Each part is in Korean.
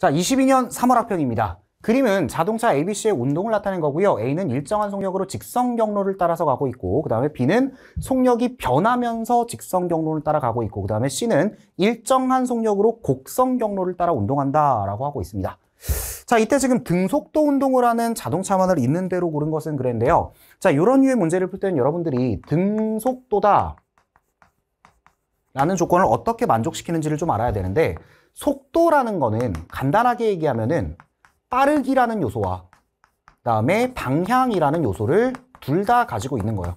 자, 22년 3월 학평입니다 그림은 자동차 ABC의 운동을 나타낸 거고요. A는 일정한 속력으로 직선 경로를 따라서 가고 있고 그 다음에 B는 속력이 변하면서 직선 경로를 따라 가고 있고 그 다음에 C는 일정한 속력으로 곡선 경로를 따라 운동한다라고 하고 있습니다. 자, 이때 지금 등속도 운동을 하는 자동차만을 있는 대로 고른 것은 그랬는데요. 자, 이런 유의 문제를 풀 때는 여러분들이 등속도다 라는 조건을 어떻게 만족시키는지를 좀 알아야 되는데 속도라는 거는 간단하게 얘기하면은 빠르기라는 요소와 그다음에 방향이라는 요소를 둘 다 가지고 있는 거예요.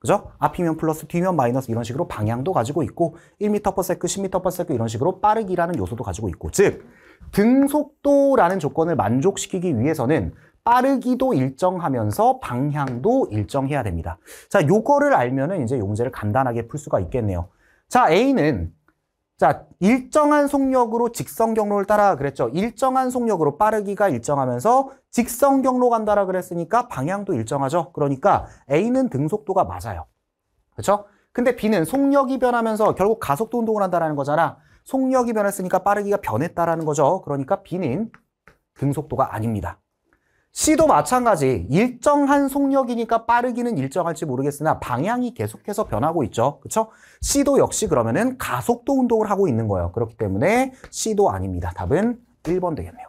그죠? 앞이면 플러스 뒤면 마이너스 이런 식으로 방향도 가지고 있고 1m/s, 10m/s 이런 식으로 빠르기라는 요소도 가지고 있고 즉 등속도라는 조건을 만족시키기 위해서는 빠르기도 일정하면서 방향도 일정해야 됩니다. 자, 요거를 알면은 이제 용제를 간단하게 풀 수가 있겠네요. 자, A는 자, 일정한 속력으로 직선 경로를 따라 그랬죠. 일정한 속력으로 빠르기가 일정하면서 직선 경로 간다라 그랬으니까 방향도 일정하죠. 그러니까 A는 등속도가 맞아요. 그렇죠? 근데 B는 속력이 변하면서 결국 가속도 운동을 한다라는 거잖아. 속력이 변했으니까 빠르기가 변했다라는 거죠. 그러니까 B는 등속도가 아닙니다. C도 마찬가지 일정한 속력이니까 빠르기는 일정할지 모르겠으나 방향이 계속해서 변하고 있죠. 그렇죠? C도 역시 그러면은 가속도 운동을 하고 있는 거예요. 그렇기 때문에 C도 아닙니다. 답은 1번 되겠네요.